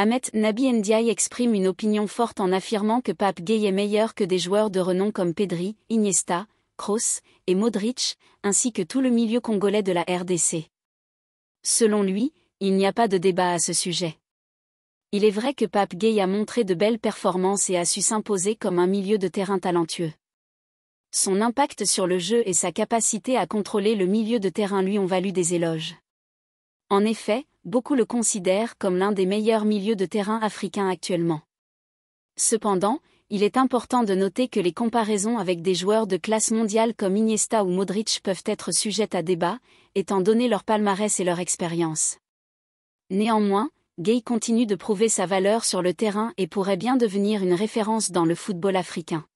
Ahmed Nabi Ndiaye exprime une opinion forte en affirmant que Pape Gay est meilleur que des joueurs de renom comme Pedri, Iniesta, Kroos et Modric, ainsi que tout le milieu congolais de la RDC. Selon lui, il n'y a pas de débat à ce sujet. Il est vrai que Pape Gay a montré de belles performances et a su s'imposer comme un milieu de terrain talentueux. Son impact sur le jeu et sa capacité à contrôler le milieu de terrain lui ont valu des éloges. En effet, beaucoup le considèrent comme l'un des meilleurs milieux de terrain africains actuellement. Cependant, il est important de noter que les comparaisons avec des joueurs de classe mondiale comme Iniesta ou Modric peuvent être sujettes à débat, étant donné leur palmarès et leur expérience. Néanmoins, Gay continue de prouver sa valeur sur le terrain et pourrait bien devenir une référence dans le football africain.